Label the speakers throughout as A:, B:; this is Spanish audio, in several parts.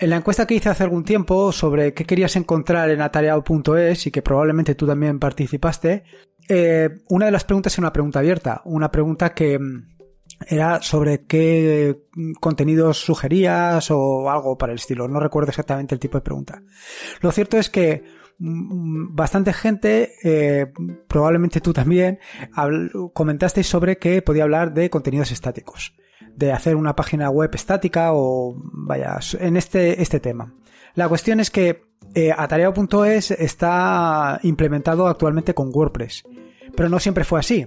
A: En la encuesta que hice hace algún tiempo sobre qué querías encontrar en atareado.es y que probablemente tú también participaste, eh, una de las preguntas era una pregunta abierta, una pregunta que mm, era sobre qué mm, contenidos sugerías o algo para el estilo. No recuerdo exactamente el tipo de pregunta. Lo cierto es que mm, bastante gente, eh, probablemente tú también, comentaste sobre que podía hablar de contenidos estáticos de hacer una página web estática o vaya, en este, este tema. La cuestión es que eh, Atareo.es está implementado actualmente con WordPress, pero no siempre fue así.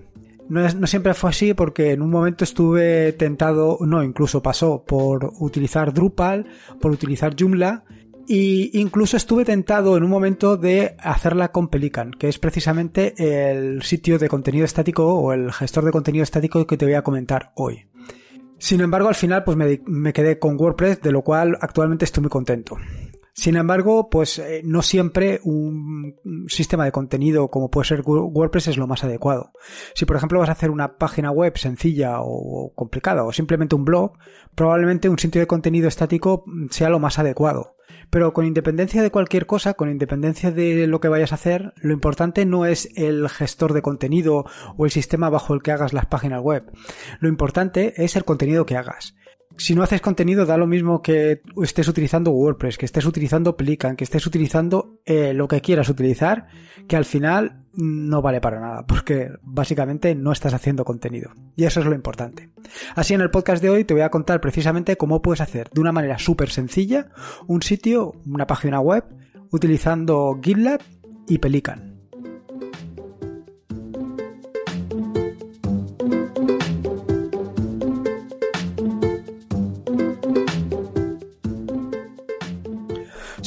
A: No, no, siempre fue así porque en un momento estuve tentado, no, incluso pasó por utilizar Drupal, por utilizar Joomla e incluso estuve tentado en un momento de hacerla con Pelican, que es precisamente el sitio de contenido estático o el gestor de contenido estático que te voy a comentar hoy. Sin embargo, al final pues me, quedé con WordPress, de lo cual actualmente estoy muy contento. Sin embargo, pues eh, no siempre un sistema de contenido como puede ser WordPress es lo más adecuado. Si por ejemplo vas a hacer una página web sencilla o complicada o simplemente un blog, probablemente un sitio de contenido estático sea lo más adecuado. Pero con independencia de cualquier cosa, con independencia de lo que vayas a hacer, lo importante no es el gestor de contenido o el sistema bajo el que hagas las páginas web. Lo importante es el contenido que hagas si no haces contenido, da lo mismo que estés utilizando WordPress, que estés utilizando Pelican, que estés utilizando eh, lo que quieras utilizar, que al final no vale para nada, porque básicamente no estás haciendo contenido. Y eso es lo importante. Así en el podcast de hoy te voy a contar precisamente cómo puedes hacer de una manera súper sencilla un sitio, una página web, utilizando GitLab y Pelican.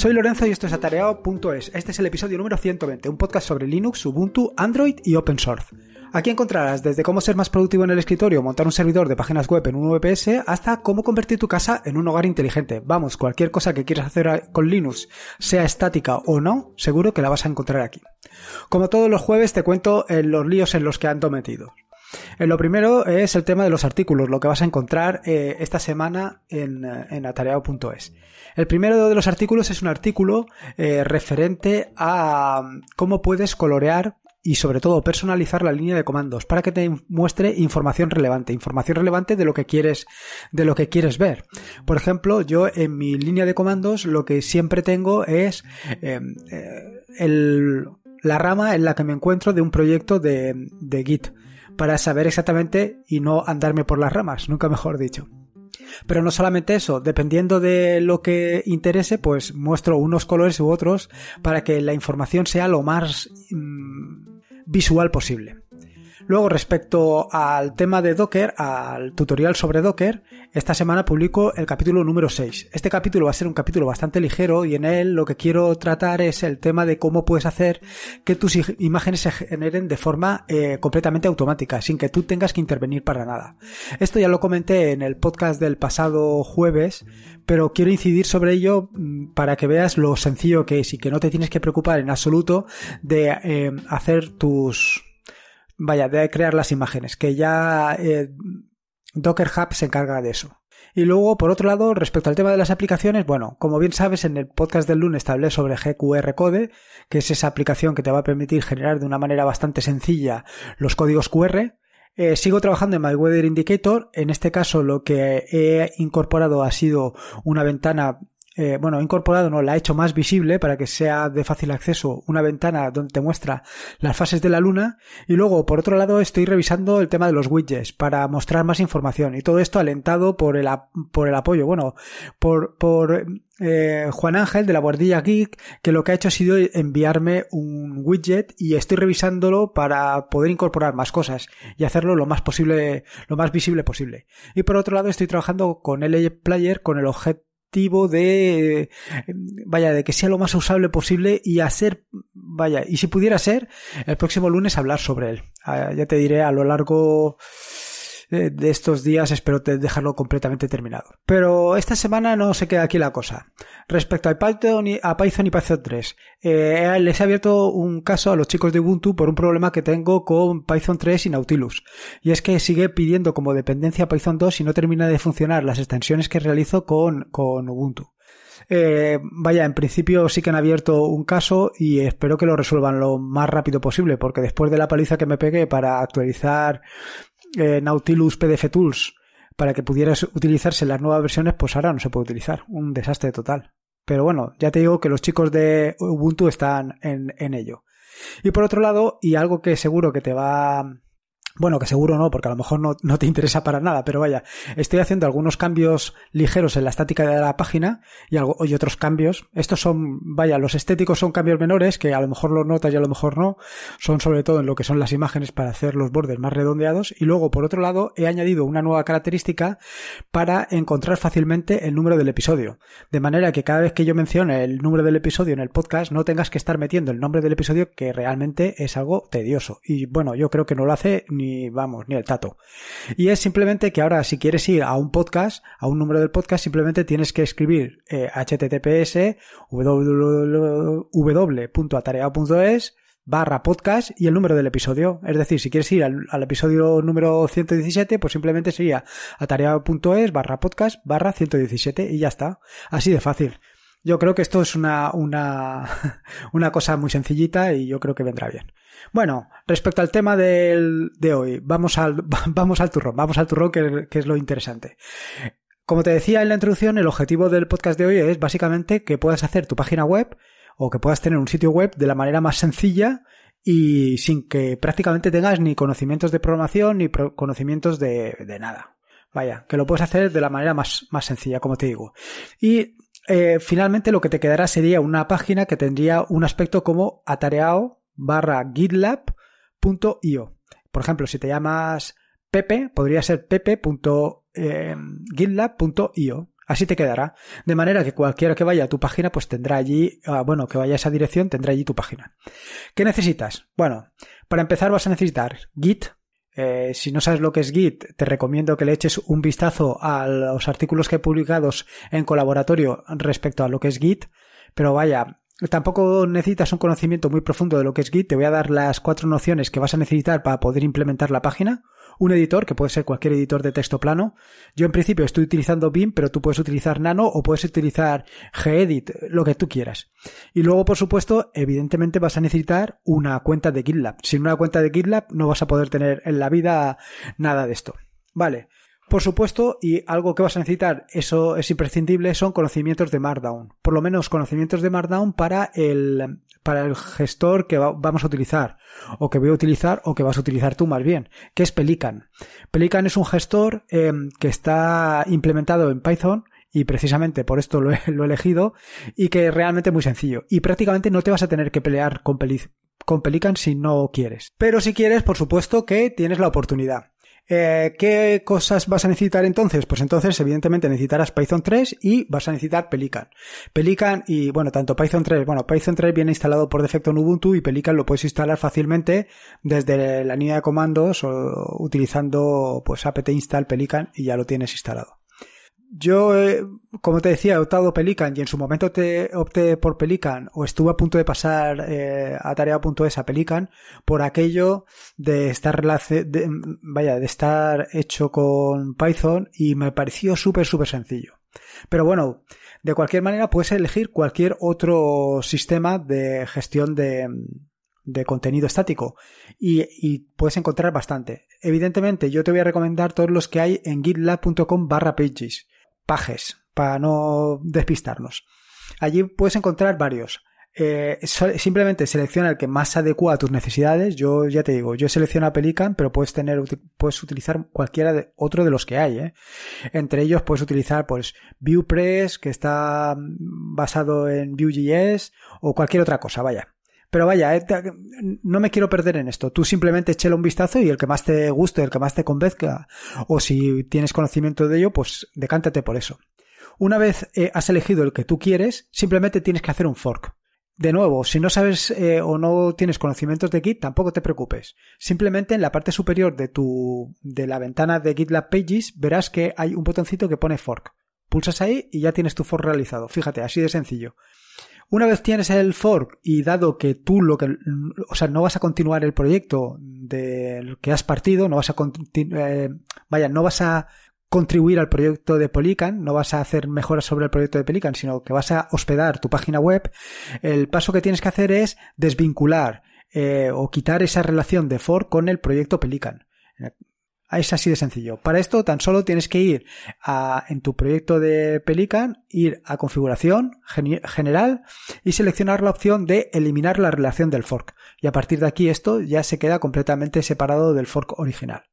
A: Soy Lorenzo y esto es atareado.es. Este es el episodio número 120, un podcast sobre Linux, Ubuntu, Android y Open Source. Aquí encontrarás desde cómo ser más productivo en el escritorio, montar un servidor de páginas web en un VPS, hasta cómo convertir tu casa en un hogar inteligente. Vamos, cualquier cosa que quieras hacer con Linux, sea estática o no, seguro que la vas a encontrar aquí. Como todos los jueves te cuento eh, los líos en los que ando metido. Eh, lo primero es el tema de los artículos, lo que vas a encontrar eh, esta semana en, eh, en atareado.es. El primero de los artículos es un artículo referente a mm, cómo puedes colorear y sobre todo personalizar la línea de comandos para que te muestre información relevante, información relevante de lo que quieres de lo que quieres ver. Por ejemplo, yo en mi línea de comandos lo que siempre tengo es em, la rama en la que me encuentro de un proyecto de Git para saber exactamente y no andarme por las ramas, nunca mejor dicho. Pero no solamente eso, dependiendo de lo que interese, pues muestro unos colores u otros para que la información sea lo más mm, visual posible. Luego, respecto al tema de Docker, al tutorial sobre Docker, esta semana publico el capítulo número 6. Este capítulo va a ser un capítulo bastante ligero y en él lo que quiero tratar es el tema de cómo puedes hacer que tus imágenes se generen de forma eh, completamente automática, sin que tú tengas que intervenir para nada. Esto ya lo comenté en el podcast del pasado jueves, pero quiero incidir sobre ello mm, para que veas lo sencillo que es y que no te tienes que preocupar en absoluto de eh, hacer tus vaya, de crear las imágenes, que ya eh, Docker Hub se encarga de eso. Y luego, por otro lado, respecto al tema de las aplicaciones, bueno, como bien sabes, en el podcast del lunes hablé sobre GQR Code, que es esa aplicación que te va a permitir generar de una manera bastante sencilla los códigos QR. Eh, sigo trabajando en My Weather Indicator. En este caso, lo que he incorporado ha sido una ventana eh, bueno, incorporado, no, la he hecho más visible para que sea de fácil acceso una ventana donde te muestra las fases de la luna. Y luego, por otro lado, estoy revisando el tema de los widgets para mostrar más información. Y todo esto alentado por el, por el apoyo, bueno, por, por eh, Juan Ángel de la Guardilla Geek, que lo que ha hecho ha sido enviarme un widget y estoy revisándolo para poder incorporar más cosas y hacerlo lo más posible, lo más visible posible. Y por otro lado, estoy trabajando con el Player con el objeto de, vaya, de que sea lo más usable posible y hacer, vaya, y si pudiera ser, el próximo lunes hablar sobre él. Ah, ya te diré a lo largo de estos días espero dejarlo completamente terminado. Pero esta semana no se queda aquí la cosa. Respecto a Python y, a Python, 3, eh, eh, les he abierto un caso a los chicos de Ubuntu por un problema que tengo con Python 3 y Nautilus. Y es que sigue pidiendo como dependencia Python 2 y no termina de funcionar las extensiones que realizo con, Ubuntu. Eh, vaya, en principio sí que han abierto un caso y espero que lo resuelvan lo más rápido posible, porque después de la paliza que me pegué para actualizar eh, Nautilus PDF Tools para que pudieras utilizarse las nuevas versiones, pues ahora no se puede utilizar. Un desastre total. Pero bueno, ya te digo que los chicos de Ubuntu están en, en ello. Y por otro lado, y algo que seguro que te va bueno, que seguro no, porque a lo mejor no, te interesa para nada, pero vaya, estoy haciendo algunos cambios ligeros en la estática de la página y, algo, otros cambios. Estos son, vaya, los estéticos son cambios menores, que a lo mejor lo notas y a lo mejor no. Son sobre todo en lo que son las imágenes para hacer los bordes más redondeados. Y luego, por otro lado, he añadido una nueva característica para encontrar fácilmente el número del episodio. De manera que cada vez que yo mencione el número del episodio en el podcast, no tengas que estar metiendo el nombre del episodio, que realmente es algo tedioso. Y bueno, yo creo que no lo hace ni ni vamos, ni el tato. Y es simplemente que ahora si quieres ir a un podcast, a un número del podcast, simplemente tienes que escribir eh, https www.atareado.es barra podcast y el número del episodio. Es decir, si quieres ir al, episodio número 117, pues simplemente sería atareado.es barra podcast barra 117 y ya está. Así de fácil. Yo creo que esto es una, cosa muy sencillita y yo creo que vendrá bien. Bueno, respecto al tema de hoy, vamos al, vamos al turrón, vamos al turrón que, es lo interesante. Como te decía en la introducción, el objetivo del podcast de hoy es básicamente que puedas hacer tu página web o que puedas tener un sitio web de la manera más sencilla y sin que prácticamente tengas ni conocimientos de programación ni conocimientos de, nada. Vaya, que lo puedes hacer de la manera más, más sencilla, como te digo. Y eh, finalmente lo que te quedará sería una página que tendría un aspecto como atareao barra gitlab.io. Por ejemplo, si te llamas Pepe, podría ser pepe.gitlab.io. Eh, Así te quedará. De manera que cualquiera que vaya a tu página, pues tendrá allí, ah, bueno, que vaya a esa dirección, tendrá allí tu página. ¿Qué necesitas? Bueno, para empezar vas a necesitar Git, eh, si no sabes lo que es Git, te recomiendo que le eches un vistazo a los artículos que he publicado en colaboratorio respecto a lo que es Git. Pero vaya, Tampoco necesitas un conocimiento muy profundo de lo que es Git. Te voy a dar las cuatro nociones que vas a necesitar para poder implementar la página. Un editor, que puede ser cualquier editor de texto plano. Yo en principio estoy utilizando BIM, pero tú puedes utilizar Nano o puedes utilizar Gedit, lo que tú quieras. Y luego, por supuesto, evidentemente vas a necesitar una cuenta de GitLab. Sin una cuenta de GitLab no vas a poder tener en la vida nada de esto. Vale. Por supuesto, y algo que vas a necesitar, eso es imprescindible, son conocimientos de Markdown. Por lo menos conocimientos de Markdown para el, para el gestor que vamos a utilizar, o que voy a utilizar, o que vas a utilizar tú más bien, que es Pelican. Pelican es un gestor em, que está implementado en Python, y precisamente por esto lo he, elegido, y que es realmente muy sencillo. Y prácticamente no te vas a tener que pelear con, con Pelican si no quieres. Pero si quieres, por supuesto que tienes la oportunidad. Eh, ¿Qué cosas vas a necesitar entonces? Pues entonces, evidentemente, necesitarás Python 3 y vas a necesitar Pelican. Pelican y, bueno, tanto Python 3, bueno, Python 3 viene instalado por defecto en Ubuntu y Pelican lo puedes instalar fácilmente desde la línea de comandos o utilizando, pues, apt install Pelican y ya lo tienes instalado yo, eh, como te decía, he optado Pelican y en su momento te opté por Pelican o estuve a punto de pasar eh, a tarea.es a Pelican por aquello de estar, vaya, de estar hecho con Python y me pareció súper, súper sencillo. Pero bueno, de cualquier manera puedes elegir cualquier otro sistema de gestión de, contenido estático y, y, puedes encontrar bastante. Evidentemente, yo te voy a recomendar todos los que hay en gitlab.com barra pages pajes, para no despistarnos. Allí puedes encontrar varios. Eh, simplemente selecciona el que más se adecua a tus necesidades. Yo ya te digo, yo selecciono seleccionado Pelican, pero puedes tener, puedes utilizar cualquiera de, otro de los que hay. ¿eh? Entre ellos puedes utilizar pues ViewPress, que está mm, basado en Vue.js, o cualquier otra cosa, vaya. Pero vaya, eh, no me quiero perder en esto. Tú simplemente échale un vistazo y el que más te guste, el que más te convenzca, o si tienes conocimiento de ello, pues decántate por eso. Una vez eh, has elegido el que tú quieres, simplemente tienes que hacer un fork. De nuevo, si no sabes eh, o no tienes conocimientos de Git, tampoco te preocupes. Simplemente en la parte superior de tu de la ventana de GitLab Pages verás que hay un botoncito que pone fork. Pulsas ahí y ya tienes tu fork realizado. Fíjate, así de sencillo. Una vez tienes el fork y dado que tú lo que, o sea, no vas a continuar el proyecto del que has partido, no vas a, eh, vaya, no vas a contribuir al proyecto de Pelican, no vas a hacer mejoras sobre el proyecto de Pelican, sino que vas a hospedar tu página web, el paso que tienes que hacer es desvincular eh, o quitar esa relación de fork con el proyecto Pelican. Ah, es así de sencillo. Para esto tan solo tienes que ir en tu proyecto de Pelican, ir a configuración general y seleccionar la opción de eliminar la relación del fork. Y a partir de aquí esto ya se queda completamente separado del fork original.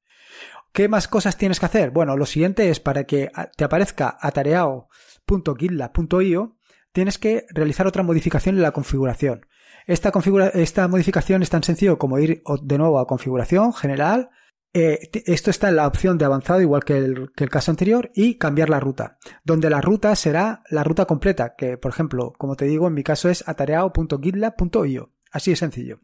A: ¿Qué más cosas tienes que hacer? Bueno, lo siguiente es para que te aparezca atareao.gitlab.io tienes que realizar otra modificación en la configuración. Esta, esta modificación es tan sencillo como ir de nuevo a configuración general, eh, esto está en la opción de avanzado, igual que el, caso anterior, y cambiar la ruta, donde la ruta será la ruta completa, que por ejemplo, como te digo, en mi caso es atareado.gitlab.io. Así de sencillo.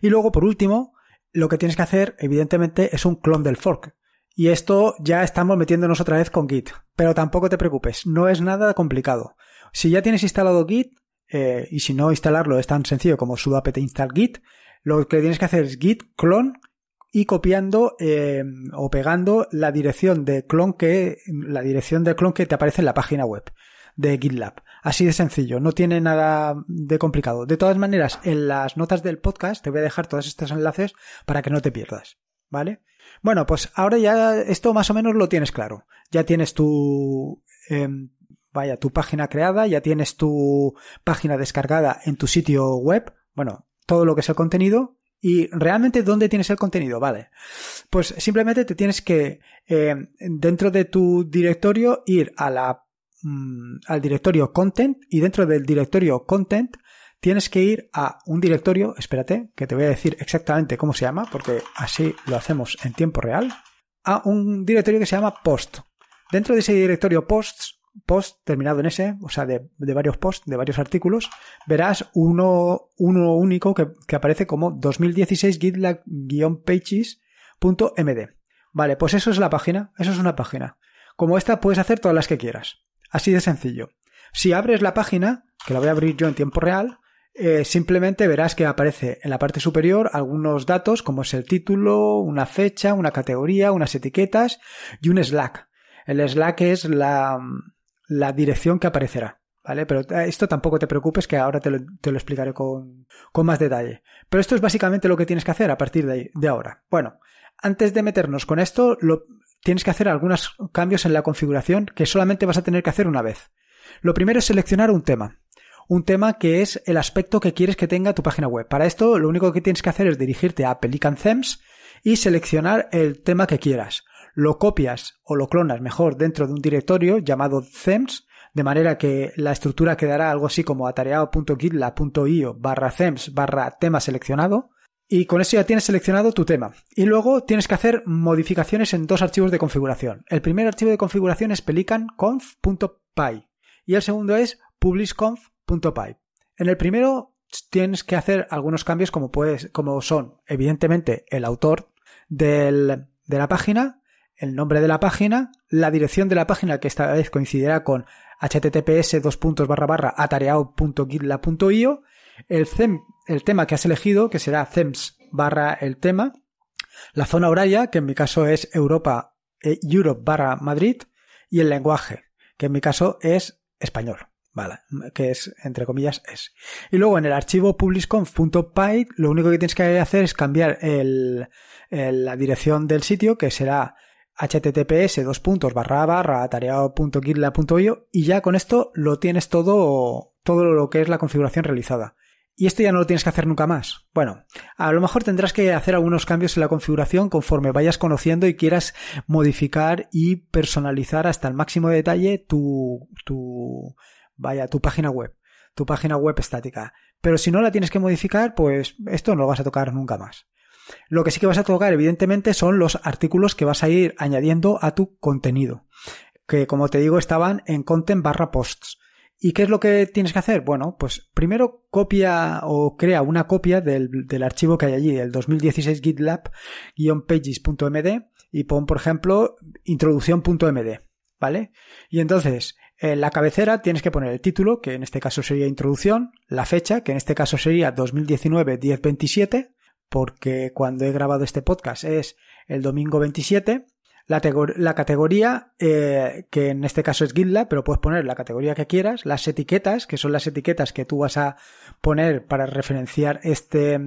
A: Y luego, por último, lo que tienes que hacer, evidentemente, es un clon del fork. Y esto ya estamos metiéndonos otra vez con Git. Pero tampoco te preocupes, no es nada complicado. Si ya tienes instalado Git, eh, y si no instalarlo es tan sencillo como sudo apt install git, lo que tienes que hacer es git clone y copiando eh, o pegando la dirección de clon que la dirección de clon que te aparece en la página web de GitLab. Así de sencillo, no tiene nada de complicado. De todas maneras, en las notas del podcast te voy a dejar todos estos enlaces para que no te pierdas, ¿vale? Bueno, pues ahora ya esto más o menos lo tienes claro. Ya tienes tu em, vaya, tu página creada, ya tienes tu página descargada en tu sitio web, bueno, todo lo que es el contenido ¿Y realmente dónde tienes el contenido? Vale. Pues simplemente te tienes que, eh, dentro de tu directorio, ir a la, mm, al directorio content y dentro del directorio content tienes que ir a un directorio, espérate, que te voy a decir exactamente cómo se llama, porque así lo hacemos en tiempo real, a un directorio que se llama post. Dentro de ese directorio posts post terminado en ese, o sea, de, de varios posts, de varios artículos, verás uno, uno único que, que aparece como 2016 GitLab-pages.md. Vale, pues eso es la página, eso es una página. Como esta puedes hacer todas las que quieras. Así de sencillo. Si abres la página, que la voy a abrir yo en tiempo real, eh, simplemente verás que aparece en la parte superior algunos datos como es el título, una fecha, una categoría, unas etiquetas y un Slack. El Slack es la, la dirección que aparecerá. ¿Vale? Pero eh, esto tampoco te preocupes, que ahora te lo, explicaré con, más detalle. Pero esto es básicamente lo que tienes que hacer a partir de, ahora. Bueno, antes de meternos con esto, tienes que hacer algunos cambios en la configuración que solamente vas a tener que hacer una vez. Lo primero es seleccionar un tema. Un tema que es el aspecto que quieres que tenga tu página web. Para esto, lo único que tienes que hacer es dirigirte a Pelican Themes y seleccionar el tema que quieras lo copias o lo clonas mejor dentro de un directorio llamado themes, de manera que la estructura quedará algo así como atareado.gitla.io barra themes barra tema seleccionado, y con eso ya tienes seleccionado tu tema. Y luego tienes que hacer modificaciones en dos archivos de configuración. El primer archivo de configuración es pelicanconf.py y el segundo es publishconf.py. En el primero tienes que hacer algunos cambios como, puedes, como son, evidentemente, el autor de la página, el nombre de la página, la dirección de la página que esta vez coincidirá con https atareaogitlaio el, el, tema que has elegido, que será CEMS barra el tema, la zona horaria, que en mi caso es Europa, eh, Europe barra Madrid, y el lenguaje, que en mi caso es español. Vale, que es, entre comillas, es. Y luego en el archivo publisconf.py lo único que tienes que hacer es cambiar el, la dirección del sitio, que será https dos puntos barra barra tareao.gitlab.io y ya con esto lo tienes todo, todo lo que es la configuración realizada. Y esto ya no lo tienes que hacer nunca más. Bueno, a lo mejor tendrás que hacer algunos cambios en la configuración conforme vayas conociendo y quieras modificar y personalizar hasta el máximo detalle tu, tu, vaya, tu página web, tu página web estática. Pero si no la tienes que modificar, pues esto no lo vas a tocar nunca más. Lo que sí que vas a tocar, evidentemente, son los artículos que vas a ir añadiendo a tu contenido, que como te digo estaban en content barra posts. ¿Y qué es lo que tienes que hacer? Bueno, pues primero copia o crea una copia del, archivo que hay allí, el 2016 GitLab-pages.md y pon, por ejemplo, introducción.md, ¿vale? Y entonces, en la cabecera tienes que poner el título, que en este caso sería introducción, la fecha, que en este caso sería 2019 10 porque cuando he grabado este podcast es el domingo 27. La, categoría, eh, que en este caso es GitLab, pero puedes poner la categoría que quieras, las etiquetas, que son las etiquetas que tú vas a poner para referenciar este,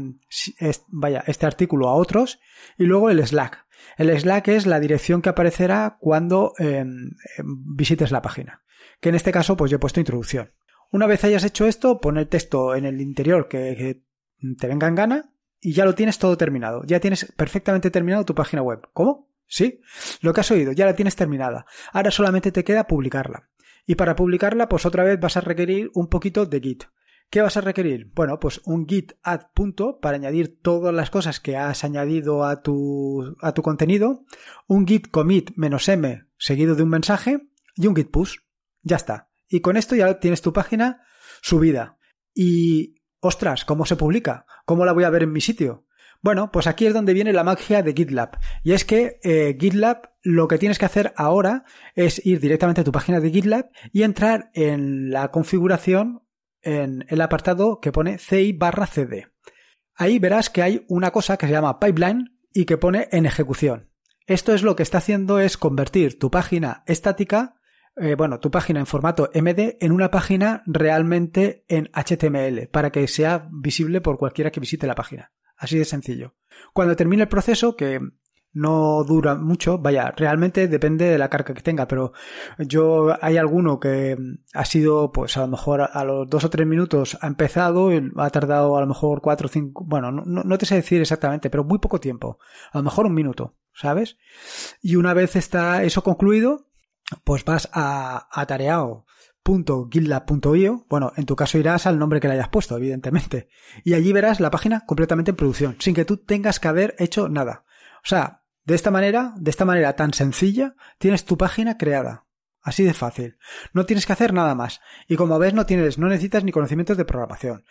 A: vaya, este artículo a otros, y luego el Slack. El Slack es la dirección que aparecerá cuando em, em, visites la página, que en este caso pues yo he puesto introducción. Una vez hayas hecho esto, pon el texto en el interior que, que te venga en gana, y ya lo tienes todo terminado. Ya tienes perfectamente terminado tu página web. ¿Cómo? ¿Sí? Lo que has oído, ya la tienes terminada. Ahora solamente te queda publicarla. Y para publicarla, pues otra vez vas a requerir un poquito de Git. ¿Qué vas a requerir? Bueno, pues un git add punto para añadir todas las cosas que has añadido a tu, a tu contenido, un git commit menos m seguido de un mensaje y un git push. Ya está. Y con esto ya tienes tu página subida. Y Ostras, ¿cómo se publica? ¿Cómo la voy a ver en mi sitio? Bueno, pues aquí es donde viene la magia de GitLab. Y es que eh, GitLab lo que tienes que hacer ahora es ir directamente a tu página de GitLab y entrar en la configuración en el apartado que pone CI barra CD. Ahí verás que hay una cosa que se llama pipeline y que pone en ejecución. Esto es lo que está haciendo es convertir tu página estática eh, bueno, tu página en formato MD en una página realmente en HTML para que sea visible por cualquiera que visite la página. Así de sencillo. Cuando termine el proceso, que no dura mucho, vaya, realmente depende de la carga que tenga, pero yo hay alguno que mm, ha sido, pues a lo mejor a los dos o tres minutos ha empezado, y ha tardado a lo mejor cuatro o cinco, bueno, no, no te sé decir exactamente, pero muy poco tiempo, a lo mejor un minuto, ¿sabes? Y una vez está eso concluido, pues vas a atareao.gitlab.io, bueno, en tu caso irás al nombre que le hayas puesto, evidentemente, y allí verás la página completamente en producción, sin que tú tengas que haber hecho nada. O sea, de esta manera, de esta manera tan sencilla, tienes tu página creada. Así de fácil. No tienes que hacer nada más. Y como ves, no tienes, no necesitas ni conocimientos de programación.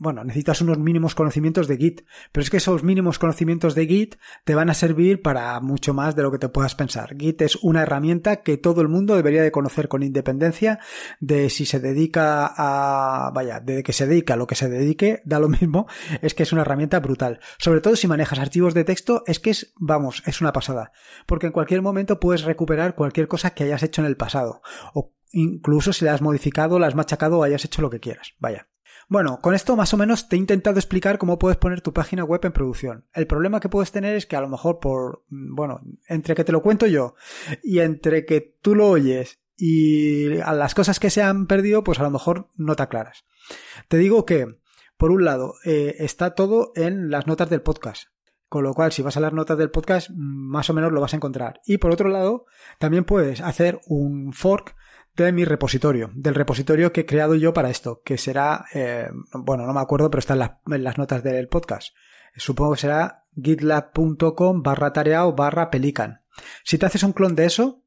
A: bueno, necesitas unos mínimos conocimientos de Git. Pero es que esos mínimos conocimientos de Git te van a servir para mucho más de lo que te puedas pensar. Git es una herramienta que todo el mundo debería de conocer con independencia de si se dedica a, vaya, de que se dedique a lo que se dedique, da lo mismo. Es que es una herramienta brutal. Sobre todo si manejas archivos de texto, es que es, vamos, es una pasada. Porque en cualquier momento puedes recuperar cualquier cosa que hayas hecho en el pasado. O incluso si la has modificado, la has machacado o hayas hecho lo que quieras. Vaya. Bueno, con esto más o menos te he intentado explicar cómo puedes poner tu página web en producción. El problema que puedes tener es que a lo mejor por, mm, bueno, entre que te lo cuento yo y entre que tú lo oyes y a las cosas que se han perdido, pues a lo mejor no te aclaras. Te digo que, por un lado, eh, está todo en las notas del podcast. Con lo cual, si vas a las notas del podcast, más o menos lo vas a encontrar. Y por otro lado, también puedes hacer un fork de mi repositorio, del repositorio que he creado yo para esto, que será, eh, bueno, no me acuerdo, pero está en las, notas del podcast. Supongo que será gitlab.com barra tarea barra pelican. Si te haces un clon de eso,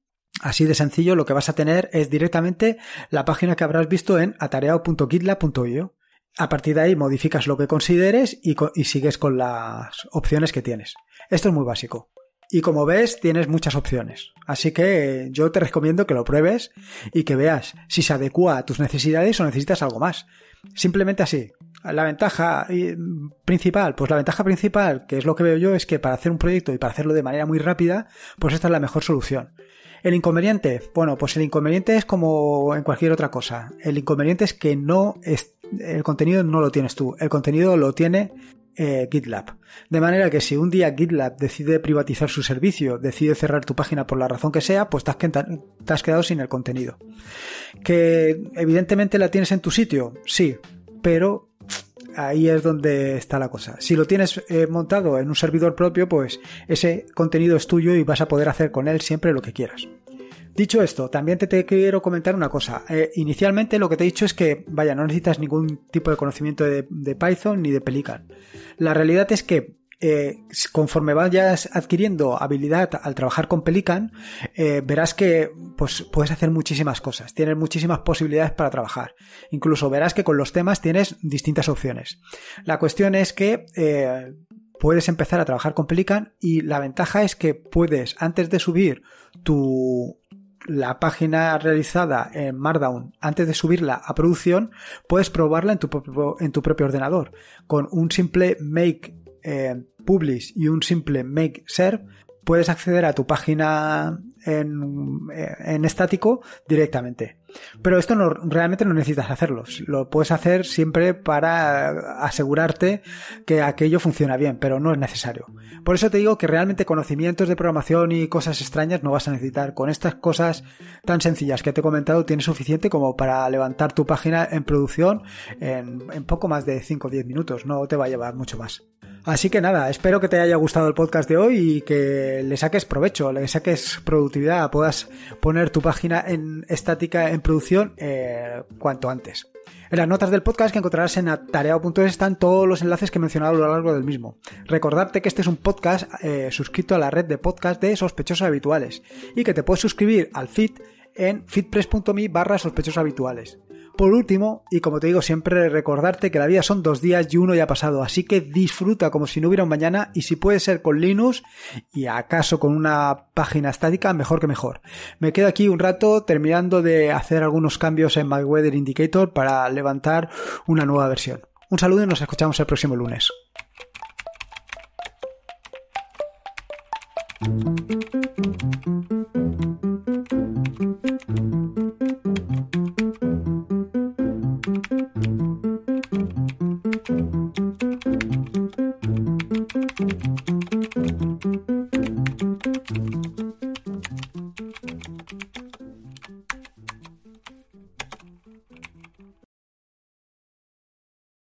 A: Así de sencillo, lo que vas a tener es directamente la página que habrás visto en atareao.gitlab.io. A partir de ahí modificas lo que consideres y, sigues con las opciones que tienes. Esto es muy básico. Y como ves, tienes muchas opciones. Así que yo te recomiendo que lo pruebes y que veas si se adecua a tus necesidades o necesitas algo más. Simplemente así. La ventaja eh, principal, pues la ventaja principal, que es lo que veo yo, es que para hacer un proyecto y para hacerlo de manera muy rápida, pues esta es la mejor solución. El inconveniente, bueno, pues el inconveniente es como en cualquier otra cosa. El inconveniente es que no es, el contenido no lo tienes tú, el contenido lo tiene eh, GitLab. De manera que si un día GitLab decide privatizar su servicio, decide cerrar tu página por la razón que sea, pues te has, quedado sin el contenido. Que evidentemente la tienes en tu sitio, sí, pero ahí es donde está la cosa. Si lo tienes eh, montado en un servidor propio, pues ese contenido es tuyo y vas a poder hacer con él siempre lo que quieras. Dicho esto, también te, quiero comentar una cosa. Eh, inicialmente lo que te he dicho es que, vaya, no necesitas ningún tipo de conocimiento de, Python ni de Pelican. La realidad es que eh, conforme vayas adquiriendo habilidad al trabajar con Pelican, eh, verás que pues, puedes hacer muchísimas cosas, tienes muchísimas posibilidades para trabajar. Incluso verás que con los temas tienes distintas opciones. La cuestión es que puedes empezar a trabajar con Pelican y la ventaja es que puedes, antes de subir tu, la página realizada en Markdown antes de subirla a producción, puedes probarla en tu propio, en tu propio ordenador. Con un simple make eh, publish y un simple make serve, puedes acceder a tu página eh, en, estático directamente. Pero esto realmente no necesitas hacerlo. Lo puedes hacer siempre para asegurarte que aquello funciona bien, pero no es necesario. Por eso te digo que realmente conocimientos de programación y cosas extrañas no vas a necesitar. Con estas cosas tan sencillas que te he comentado tienes suficiente como para levantar tu página en producción en, poco más de 5 o 10 minutos. No te va a llevar mucho más. Así que nada, espero que te haya gustado el podcast de hoy y que le saques provecho, le saques productividad puedas poner tu página en estática en producción eh, cuanto antes. En las notas del podcast que encontrarás en atareado.es están todos los enlaces que he mencionado a lo largo del mismo. Recordarte que este es un podcast eh, suscrito a la red de podcast de sospechosos habituales y que te puedes suscribir al feed en feedpress.me barra sospechosos habituales. Por último, y como te digo siempre, recordarte que la vida son dos días y uno ya ha pasado, así que disfruta como si no hubiera un mañana y si puede ser con Linux y acaso con una página estática, mejor que mejor. Me quedo aquí un rato terminando de hacer algunos cambios en My Weather Indicator para levantar una nueva versión. Un saludo y nos escuchamos el próximo lunes.